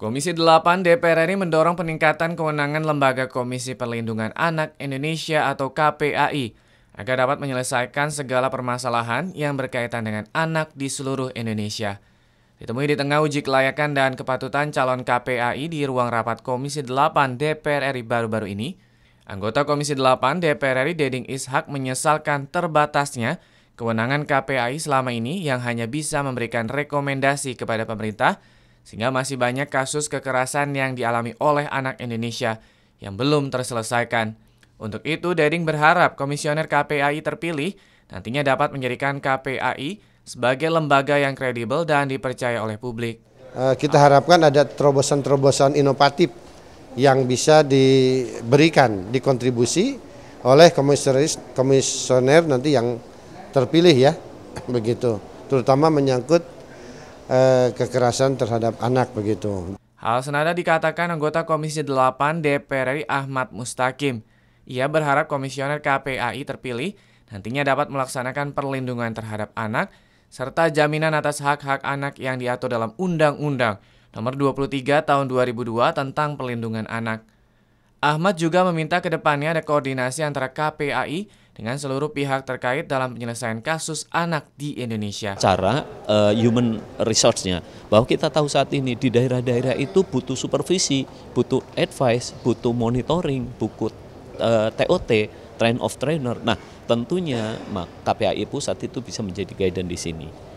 Komisi 8 DPR RI mendorong peningkatan kewenangan Lembaga Komisi Perlindungan Anak Indonesia atau KPAI agar dapat menyelesaikan segala permasalahan yang berkaitan dengan anak di seluruh Indonesia. Ditemui di tengah uji kelayakan dan kepatutan calon KPAI di ruang rapat Komisi 8 DPR RI baru-baru ini, anggota Komisi 8 DPR RI Deding Ishak menyesalkan terbatasnya kewenangan KPAI selama ini yang hanya bisa memberikan rekomendasi kepada pemerintah sehingga masih banyak kasus kekerasan yang dialami oleh anak Indonesia yang belum terselesaikan. Untuk itu, Dering berharap komisioner KPAI terpilih nantinya dapat menjadikan KPAI sebagai lembaga yang kredibel dan dipercaya oleh publik. Eh, kita harapkan ada terobosan-terobosan inovatif yang bisa diberikan, dikontribusi oleh komisaris komisioner nanti yang terpilih ya, begitu. Terutama menyangkut Eh, kekerasan terhadap anak begitu. Hal senada dikatakan anggota Komisi 8 DPR RI Ahmad Mustaqim. Ia berharap komisioner KPAI terpilih nantinya dapat melaksanakan perlindungan terhadap anak serta jaminan atas hak-hak anak yang diatur dalam Undang-Undang Nomor 23 Tahun 2002 tentang Perlindungan Anak. Ahmad juga meminta ke depannya ada koordinasi antara KPAI dengan seluruh pihak terkait dalam penyelesaian kasus anak di Indonesia. Cara uh, human resource-nya, bahwa kita tahu saat ini di daerah-daerah itu butuh supervisi, butuh advice, butuh monitoring, butuh uh, eh, TOT, train of trainer. Nah, tentunya KPAI pusat itu bisa menjadi guidance di sini.